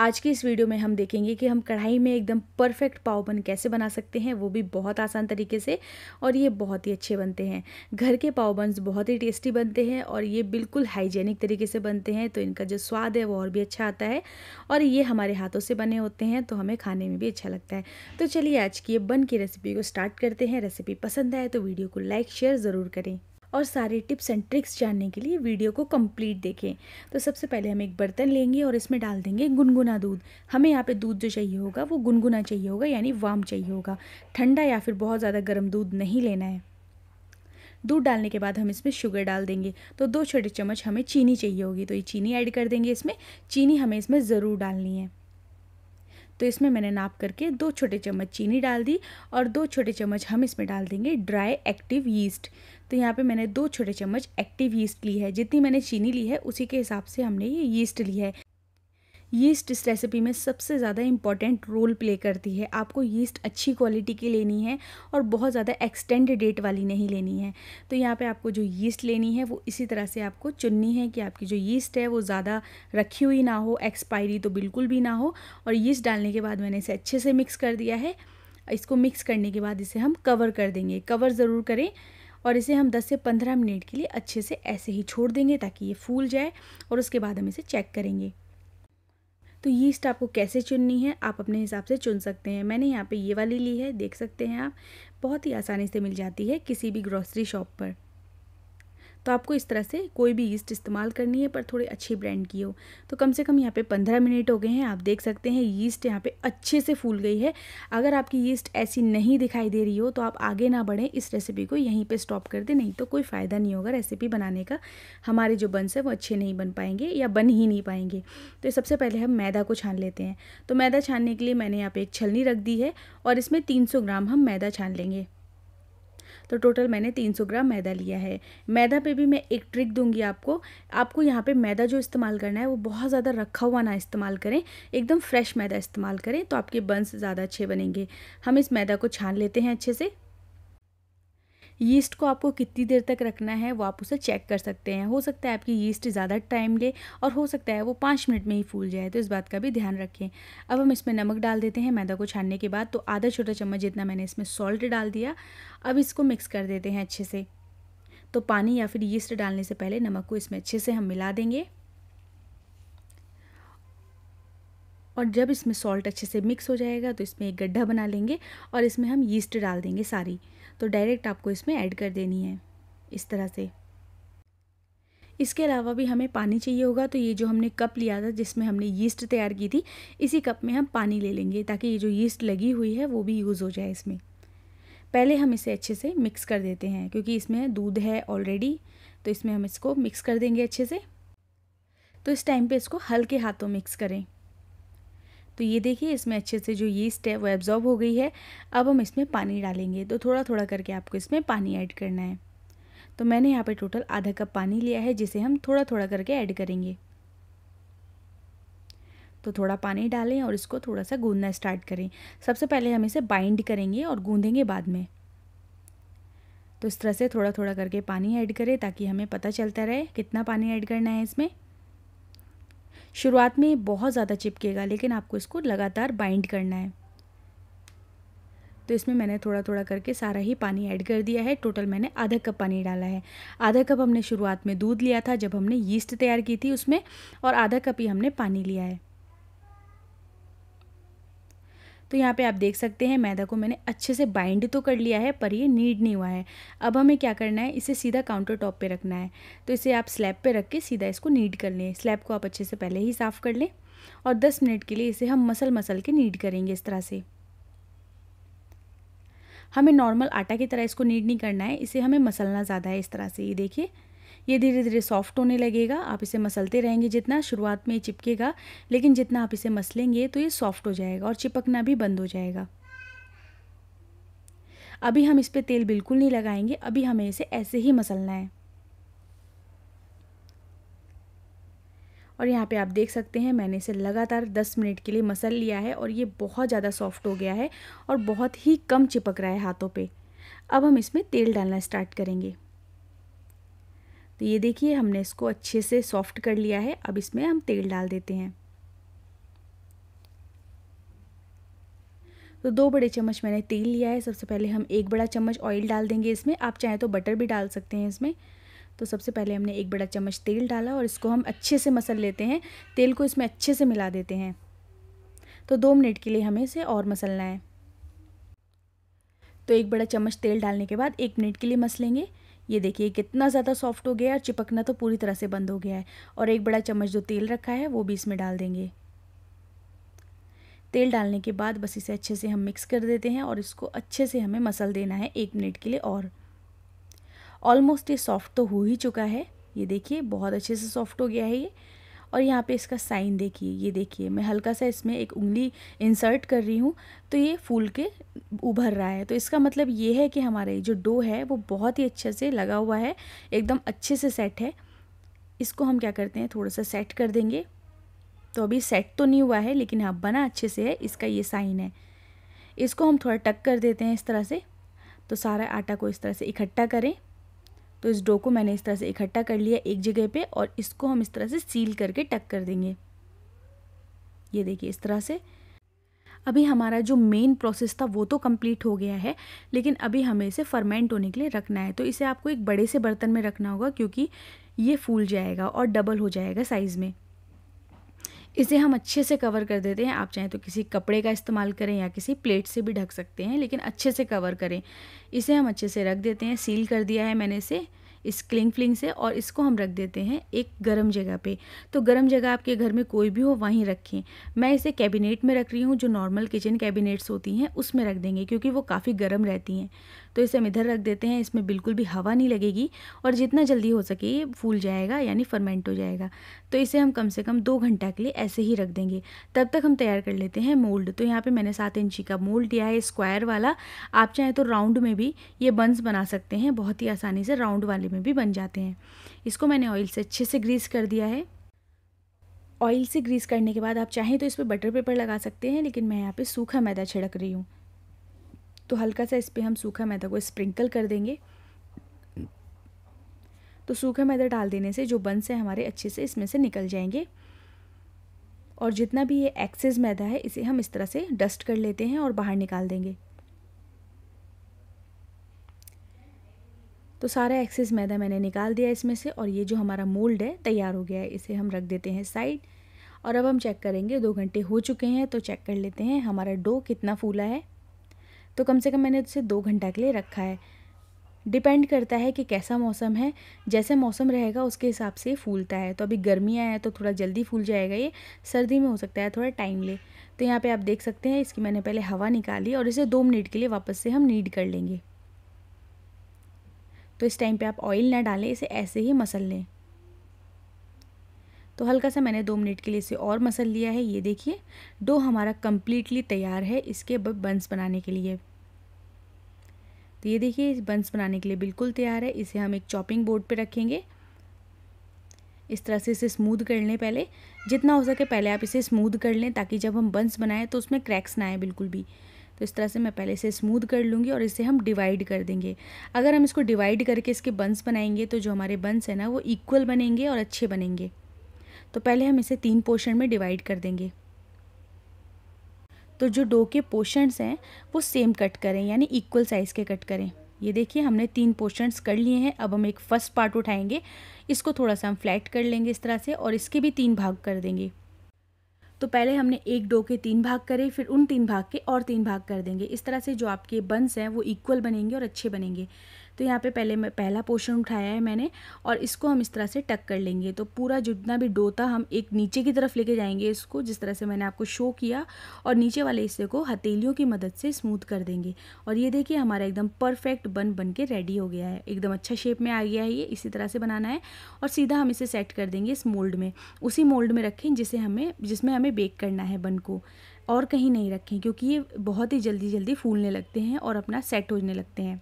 आज की इस वीडियो में हम देखेंगे कि हम कढ़ाई में एकदम परफेक्ट पाव बन कैसे बना सकते हैं वो भी बहुत आसान तरीके से और ये बहुत ही अच्छे बनते हैं घर के पाव बन्स बहुत ही टेस्टी बनते हैं और ये बिल्कुल हाइजेनिक तरीके से बनते हैं तो इनका जो स्वाद है वो और भी अच्छा आता है और ये हमारे हाथों से बने होते हैं तो हमें खाने में भी अच्छा लगता है तो चलिए आज की ये बन की रेसिपी को स्टार्ट करते हैं रेसिपी पसंद आए तो वीडियो को लाइक शेयर ज़रूर करें और सारे टिप्स एंड ट्रिक्स जानने के लिए वीडियो को कंप्लीट देखें तो सबसे पहले हम एक बर्तन लेंगे और इसमें डाल देंगे गुनगुना दूध हमें यहाँ पे दूध जो चाहिए होगा वो गुनगुना चाहिए होगा यानी वाम चाहिए होगा ठंडा या फिर बहुत ज़्यादा गर्म दूध नहीं लेना है दूध डालने के बाद हम इसमें शुगर डाल देंगे तो दो छोटे चम्मच हमें चीनी चाहिए होगी तो ये चीनी ऐड कर देंगे इसमें चीनी हमें इसमें ज़रूर डालनी है तो इसमें मैंने नाप करके दो छोटे चम्मच चीनी डाल दी और दो छोटे चम्मच हम इसमें डाल देंगे ड्राई एक्टिव यीस्ट तो यहाँ पे मैंने दो छोटे चम्मच एक्टिव यीस्ट ली है जितनी मैंने चीनी ली है उसी के हिसाब से हमने ये यीस्ट ली है यीस्ट इस रेसिपी में सबसे ज़्यादा इंपॉर्टेंट रोल प्ले करती है आपको यीस्ट अच्छी क्वालिटी की लेनी है और बहुत ज़्यादा एक्सटेंड डेट वाली नहीं लेनी है तो यहाँ पे आपको जो यीस्ट लेनी है वो इसी तरह से आपको चुननी है कि आपकी जो यीस्ट है वो ज़्यादा रखी हुई ना हो एक्सपायरी तो बिल्कुल भी ना हो और यीस्ट डालने के बाद मैंने इसे अच्छे से मिक्स कर दिया है इसको मिक्स करने के बाद इसे हम कवर कर देंगे कवर ज़रूर करें और इसे हम 10 से 15 मिनट के लिए अच्छे से ऐसे ही छोड़ देंगे ताकि ये फूल जाए और उसके बाद हम इसे चेक करेंगे तो यीस्ट आपको कैसे चुननी है आप अपने हिसाब से चुन सकते हैं मैंने यहाँ पे ये वाली ली है देख सकते हैं आप बहुत ही आसानी से मिल जाती है किसी भी ग्रॉसरी शॉप पर तो आपको इस तरह से कोई भी ईस्ट इस्तेमाल करनी है पर थोड़े अच्छे ब्रांड की हो तो कम से कम यहाँ पे पंद्रह मिनट हो गए हैं आप देख सकते हैं यीस्ट यहाँ पे अच्छे से फूल गई है अगर आपकी ईस्ट ऐसी नहीं दिखाई दे रही हो तो आप आगे ना बढ़ें इस रेसिपी को यहीं पर स्टॉप कर दें नहीं तो कोई फ़ायदा नहीं होगा रेसिपी बनाने का हमारे जो बंस है वो अच्छे नहीं बन पाएंगे या बन ही नहीं पाएंगे तो सबसे पहले हम मैदा को छान लेते हैं तो मैदा छानने के लिए मैंने यहाँ पर एक छलनी रख दी है और इसमें तीन ग्राम हम मैदा छान लेंगे तो टोटल मैंने 300 ग्राम मैदा लिया है मैदा पे भी मैं एक ट्रिक दूंगी आपको आपको यहाँ पे मैदा जो इस्तेमाल करना है वो बहुत ज़्यादा रखा हुआ ना इस्तेमाल करें एकदम फ्रेश मैदा इस्तेमाल करें तो आपके बंस ज़्यादा अच्छे बनेंगे हम इस मैदा को छान लेते हैं अच्छे से यीस्ट को आपको कितनी देर तक रखना है वो आप उसे चेक कर सकते हैं हो सकता है आपकी यीस्ट ज़्यादा टाइम ले और हो सकता है वो पाँच मिनट में ही फूल जाए तो इस बात का भी ध्यान रखें अब हम इसमें नमक डाल देते हैं मैदा को छानने के बाद तो आधा छोटा चम्मच जितना मैंने इसमें सॉल्ट डाल दिया अब इसको मिक्स कर देते हैं अच्छे से तो पानी या फिर यीस्ट डालने से पहले नमक को इसमें अच्छे से हम मिला देंगे और जब इसमें सॉल्ट अच्छे से मिक्स हो जाएगा तो इसमें एक गड्ढा बना लेंगे और इसमें हम यीस्ट डाल देंगे सारी तो डायरेक्ट आपको इसमें ऐड कर देनी है इस तरह से इसके अलावा भी हमें पानी चाहिए होगा तो ये जो हमने कप लिया था जिसमें हमने यीस्ट तैयार की थी इसी कप में हम पानी ले लेंगे ताकि ये जो यीस्ट लगी हुई है वो भी यूज़ हो जाए इसमें पहले हम इसे अच्छे से मिक्स कर देते हैं क्योंकि इसमें दूध है ऑलरेडी तो इसमें हम इसको मिक्स कर देंगे अच्छे से तो इस टाइम पे इसको हल्के हाथों मिक्स करें तो ये देखिए इसमें अच्छे से जो यीस्ट है वो एब्ज़ॉर्ब हो गई है अब हम इसमें पानी डालेंगे तो थोड़ा थोड़ा करके आपको इसमें पानी ऐड करना है तो मैंने यहाँ पे टोटल आधा कप पानी लिया है जिसे हम थोड़ा थोड़ा करके ऐड करेंगे तो थोड़ा पानी डालें और इसको थोड़ा सा गूंदना स्टार्ट करें सबसे पहले हम इसे बाइंड करेंगे और गूंदेंगे बाद में तो इस तरह से थोड़ा थोड़ा करके पानी ऐड करें ताकि हमें पता चलता रहे कितना पानी ऐड करना है इसमें शुरुआत में बहुत ज़्यादा चिपकेगा लेकिन आपको इसको लगातार बाइंड करना है तो इसमें मैंने थोड़ा थोड़ा करके सारा ही पानी ऐड कर दिया है टोटल मैंने आधा कप पानी डाला है आधा कप हमने शुरुआत में दूध लिया था जब हमने यीस्ट तैयार की थी उसमें और आधा कप ही हमने पानी लिया है तो यहाँ पे आप देख सकते हैं मैदा को मैंने अच्छे से बाइंड तो कर लिया है पर ये नीड नहीं हुआ है अब हमें क्या करना है इसे सीधा काउंटर टॉप पर रखना है तो इसे आप स्लैब पर रख के सीधा इसको नीड कर लें स्लैब को आप अच्छे से पहले ही साफ़ कर लें और दस मिनट के लिए इसे हम मसल मसल के नीड करेंगे इस तरह से हमें नॉर्मल आटा की तरह इसको नीड नहीं करना है इसे हमें मसलना ज़्यादा है इस तरह से ये देखिए ये धीरे धीरे सॉफ्ट होने लगेगा आप इसे मसलते रहेंगे जितना शुरुआत में ये चिपकेगा लेकिन जितना आप इसे मसलेंगे तो ये सॉफ्ट हो जाएगा और चिपकना भी बंद हो जाएगा अभी हम इस पर तेल बिल्कुल नहीं लगाएंगे अभी हमें इसे ऐसे ही मसलना है और यहाँ पे आप देख सकते हैं मैंने इसे लगातार 10 मिनट के लिए मसल लिया है और ये बहुत ज़्यादा सॉफ्ट हो गया है और बहुत ही कम चिपक रहा है हाथों पे अब हम इसमें तेल डालना स्टार्ट करेंगे तो ये देखिए हमने इसको अच्छे से सॉफ्ट कर लिया है अब इसमें हम तेल डाल देते हैं तो दो बड़े चम्मच मैंने तेल लिया है सबसे पहले हम एक बड़ा चम्मच ऑयल डाल देंगे इसमें आप चाहें तो बटर भी डाल सकते हैं इसमें तो सबसे पहले हमने एक बड़ा चम्मच तेल डाला और इसको हम अच्छे से मसल लेते हैं तेल को इसमें अच्छे से मिला देते हैं तो दो मिनट के लिए हमें इसे और मसलना है तो एक बड़ा चम्मच तेल डालने के बाद एक मिनट के लिए मसलेंगे ये देखिए कितना ज़्यादा सॉफ्ट हो गया है और चिपकना तो पूरी तरह से बंद हो गया है और एक बड़ा चम्मच जो तेल रखा है वो भी इसमें डाल देंगे तेल डालने के बाद बस इसे अच्छे से हम मिक्स कर देते हैं और इसको अच्छे से हमें मसल देना है एक मिनट के लिए और ऑलमोस्ट ये सॉफ्ट तो हो ही चुका है ये देखिए बहुत अच्छे से सॉफ्ट हो गया है ये और यहाँ पे इसका साइन देखिए ये देखिए मैं हल्का सा इसमें एक उंगली इंसर्ट कर रही हूँ तो ये फूल के उभर रहा है तो इसका मतलब ये है कि हमारा जो डो है वो बहुत ही अच्छे से लगा हुआ है एकदम अच्छे से सेट है इसको हम क्या करते हैं थोड़ा सा सेट कर देंगे तो अभी सेट तो नहीं हुआ है लेकिन हाँ बना अच्छे से है इसका ये साइन है इसको हम थोड़ा टक कर देते हैं इस तरह से तो सारा आटा को इस तरह से इकट्ठा करें तो इस डो को मैंने इस तरह से इकट्ठा कर लिया एक जगह पे और इसको हम इस तरह से सील करके टक कर देंगे ये देखिए इस तरह से अभी हमारा जो मेन प्रोसेस था वो तो कंप्लीट हो गया है लेकिन अभी हमें इसे फर्मेंट होने के लिए रखना है तो इसे आपको एक बड़े से बर्तन में रखना होगा क्योंकि ये फूल जाएगा और डबल हो जाएगा साइज़ में इसे हम अच्छे से कवर कर देते हैं आप चाहें तो किसी कपड़े का इस्तेमाल करें या किसी प्लेट से भी ढक सकते हैं लेकिन अच्छे से कवर करें इसे हम अच्छे से रख देते हैं सील कर दिया है मैंने इसे इस क्लिंग फ्लिंग से और इसको हम रख देते हैं एक गर्म जगह पे तो गर्म जगह आपके घर में कोई भी हो वहीं रखें मैं इसे कैबिनेट में रख रही हूँ जो नॉर्मल किचन कैबिनेट्स होती हैं उसमें रख देंगे क्योंकि वो काफ़ी गर्म रहती हैं तो इसे हम इधर रख देते हैं इसमें बिल्कुल भी हवा नहीं लगेगी और जितना जल्दी हो सके ये फूल जाएगा यानी फर्मेंट हो जाएगा तो इसे हम कम से कम दो घंटा के लिए ऐसे ही रख देंगे तब तक हम तैयार कर लेते हैं मोल्ड तो यहाँ पर मैंने सात इंची का मोल्ड दिया है स्क्वायर वाला आप चाहें तो राउंड में भी ये बंस बना सकते हैं बहुत ही आसानी से राउंड वाले में भी बन जाते हैं इसको मैंने ऑयल से अच्छे से ग्रीस कर दिया है ऑयल से ग्रीस करने के बाद आप चाहें तो इस पर बटर पेपर लगा सकते हैं लेकिन मैं यहाँ पे सूखा मैदा छिड़क रही हूँ तो हल्का सा इस पर हम सूखा मैदा को स्प्रिंकल कर देंगे तो सूखा मैदा डाल देने से जो बंस है हमारे अच्छे से इसमें से निकल जाएंगे और जितना भी ये एक्सेस मैदा है इसे हम इस तरह से डस्ट कर लेते हैं और बाहर निकाल देंगे तो सारा एक्सेस मैदा मैंने निकाल दिया इसमें से और ये जो हमारा मोल्ड है तैयार हो गया है इसे हम रख देते हैं साइड और अब हम चेक करेंगे दो घंटे हो चुके हैं तो चेक कर लेते हैं हमारा डो कितना फूला है तो कम से कम मैंने इसे दो घंटा के लिए रखा है डिपेंड करता है कि कैसा मौसम है जैसे मौसम रहेगा उसके हिसाब से फूलता है तो अभी गर्मियाँ हैं तो थोड़ा जल्दी फूल जाएगा ये सर्दी में हो सकता है थोड़ा टाइम ले तो यहाँ पे आप देख सकते हैं इसकी मैंने पहले हवा निकाली और इसे दो मिनट के लिए वापस से हम नीड कर लेंगे तो इस टाइम पे आप ऑयल ना डालें इसे ऐसे ही मसल लें तो हल्का सा मैंने दो मिनट के लिए इसे और मसल लिया है ये देखिए डो हमारा कम्प्लीटली तैयार है इसके बंस बनाने के लिए तो ये देखिए बंस बनाने के लिए बिल्कुल तैयार है इसे हम एक चॉपिंग बोर्ड पे रखेंगे इस तरह से इसे स्मूद कर लें पहले जितना हो सके पहले आप इसे स्मूद कर लें ताकि जब हम बंस बनाएं तो उसमें क्रैक्स ना आए बिल्कुल भी तो इस तरह से मैं पहले इसे स्मूद कर लूँगी और इसे हम डिवाइड कर देंगे अगर हम इसको डिवाइड करके इसके बंस बनाएंगे तो जो हमारे बंस हैं ना वो इक्वल बनेंगे और अच्छे बनेंगे तो पहले हम इसे तीन पोर्शन में डिवाइड कर देंगे तो जो डो के पोर्शंस हैं वो सेम कट करें यानी इक्वल साइज़ के कट करें ये देखिए हमने तीन पोर्शंस कर लिए हैं अब हम एक फर्स्ट पार्ट उठाएंगे इसको थोड़ा सा हम फ्लैट कर लेंगे इस तरह से और इसके भी तीन भाग कर देंगे तो पहले हमने एक डो के तीन भाग करे फिर उन तीन भाग के और तीन भाग कर देंगे इस तरह से जो आपके बंस हैं वो इक्वल बनेंगे और अच्छे बनेंगे तो यहाँ पे पहले मैं पहला पोर्शन उठाया है मैंने और इसको हम इस तरह से टक कर लेंगे तो पूरा जितना भी डो था हम एक नीचे की तरफ लेके जाएंगे इसको जिस तरह से मैंने आपको शो किया और नीचे वाले हिस्से को हथेलियों की मदद से स्मूथ कर देंगे और ये देखिए हमारा एकदम परफेक्ट बन बन के रेडी हो गया है एकदम अच्छा शेप में आ गया है ये इसी तरह से बनाना है और सीधा हम इसे सेट कर देंगे इस मोल्ड में उसी मोल्ड में रखें जिसे हमें जिसमें हमें बेक करना है बन को और कहीं नहीं रखें क्योंकि ये बहुत ही जल्दी जल्दी फूलने लगते हैं और अपना सेट होने लगते हैं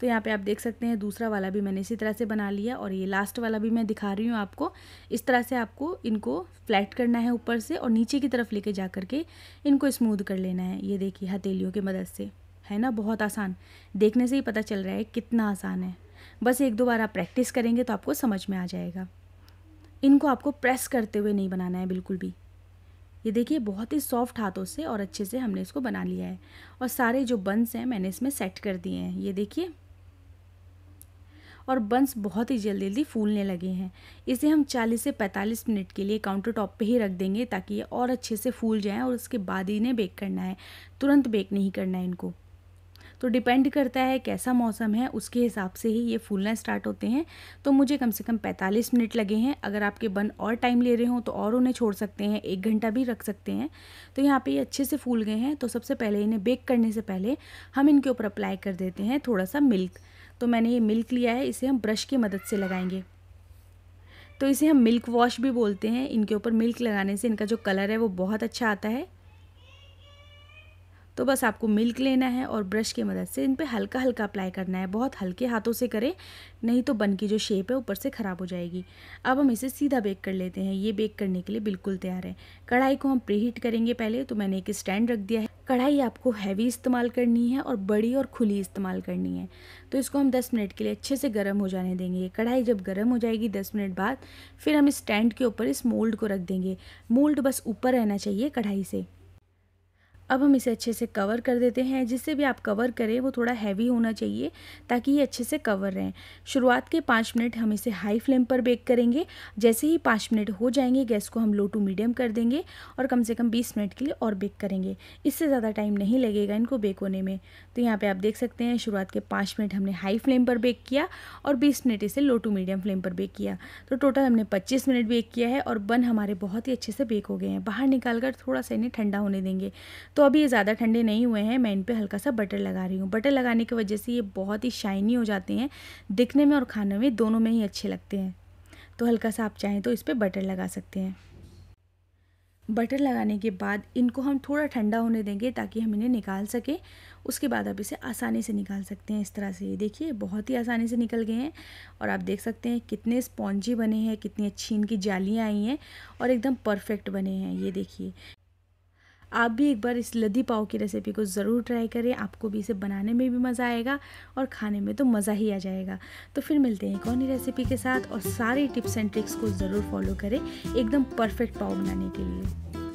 तो यहाँ पे आप देख सकते हैं दूसरा वाला भी मैंने इसी तरह से बना लिया और ये लास्ट वाला भी मैं दिखा रही हूँ आपको इस तरह से आपको इनको फ्लैट करना है ऊपर से और नीचे की तरफ लेके जा करके इनको स्मूद कर लेना है ये देखिए हथेलियों की मदद से है ना बहुत आसान देखने से ही पता चल रहा है कितना आसान है बस एक दो बार आप प्रैक्टिस करेंगे तो आपको समझ में आ जाएगा इनको आपको प्रेस करते हुए नहीं बनाना है बिल्कुल भी ये देखिए बहुत ही सॉफ्ट हाथों से और अच्छे से हमने इसको बना लिया है और सारे जो बंस हैं मैंने इसमें सेट कर दिए हैं ये देखिए और बंस बहुत ही जल्दी जल्दी फूलने लगे हैं इसे हम 40 से 45 मिनट के लिए काउंटर टॉप पर ही रख देंगे ताकि ये और अच्छे से फूल जाएँ और उसके बाद ही इन्हें बेक करना है तुरंत बेक नहीं करना है इनको तो डिपेंड करता है कैसा मौसम है उसके हिसाब से ही ये फूलना स्टार्ट होते हैं तो मुझे कम से कम 45 मिनट लगे हैं अगर आपके बन और टाइम ले रहे हों तो और उन्हें छोड़ सकते हैं एक घंटा भी रख सकते हैं तो यहाँ पे ये अच्छे से फूल गए हैं तो सबसे पहले इन्हें बेक करने से पहले हम इनके ऊपर अप्लाई कर देते हैं थोड़ा सा मिल्क तो मैंने ये मिल्क लिया है इसे हम ब्रश की मदद से लगाएंगे तो इसे हम मिल्क वॉश भी बोलते हैं इनके ऊपर मिल्क लगाने से इनका जो कलर है वो बहुत अच्छा आता है तो बस आपको मिल्क लेना है और ब्रश की मदद से इन पर हल्का हल्का अप्लाई करना है बहुत हल्के हाथों से करें नहीं तो बन की जो शेप है ऊपर से ख़राब हो जाएगी अब हम इसे सीधा बेक कर लेते हैं ये बेक करने के लिए बिल्कुल तैयार है कढ़ाई को हम प्री हीट करेंगे पहले तो मैंने एक स्टैंड रख दिया है कढ़ाई आपको हैवी इस्तेमाल करनी है और बड़ी और खुली इस्तेमाल करनी है तो इसको हम 10 मिनट के लिए अच्छे से गर्म हो जाने देंगे कढ़ाई जब गर्म हो जाएगी 10 मिनट बाद फिर हम इस स्टैंड के ऊपर इस मोल्ड को रख देंगे मोल्ड बस ऊपर रहना चाहिए कढ़ाई से अब हम इसे अच्छे से कवर कर देते हैं जिससे भी आप कवर करें वो थोड़ा हैवी होना चाहिए ताकि ये अच्छे से कवर रहें शुरुआत के पाँच मिनट हम इसे हाई फ्लेम पर बेक करेंगे जैसे ही पाँच मिनट हो जाएंगे गैस को हम लो टू मीडियम कर देंगे और कम से कम बीस मिनट के लिए और बेक करेंगे इससे ज़्यादा टाइम नहीं लगेगा इनको बेक होने में तो यहाँ पर आप देख सकते हैं शुरुआत के पाँच मिनट हमने हाई फ्लेम पर बेक किया और बीस मिनट इसे लो टू मीडियम फ्लेम पर बेक किया तो टोटल हमने पच्चीस मिनट बेक किया है और बन हमारे बहुत ही अच्छे से बेक हो गए हैं बाहर निकाल कर थोड़ा सा इन्हें ठंडा होने देंगे तो अभी ये ज़्यादा ठंडे नहीं हुए हैं मैं इन पर हल्का सा बटर लगा रही हूँ बटर लगाने की वजह से ये बहुत ही शाइनी हो जाते हैं दिखने में और खाने में दोनों में ही अच्छे लगते हैं तो हल्का सा आप चाहें तो इस पर बटर लगा सकते हैं बटर लगाने के बाद इनको हम थोड़ा ठंडा होने देंगे ताकि हम इन्हें निकाल सकें उसके बाद आप इसे आसानी से निकाल सकते हैं इस तरह से ये देखिए बहुत ही आसानी से निकल गए हैं और आप देख सकते हैं कितने स्पॉन्जी बने हैं कितनी अच्छी इनकी जालियाँ आई हैं और एकदम परफेक्ट बने हैं ये देखिए आप भी एक बार इस लदी पाव की रेसिपी को ज़रूर ट्राई करें आपको भी इसे बनाने में भी मज़ा आएगा और खाने में तो मज़ा ही आ जाएगा तो फिर मिलते हैं एक और रेसिपी के साथ और सारी टिप्स एंड ट्रिक्स को ज़रूर फॉलो करें एकदम परफेक्ट पाव बनाने के लिए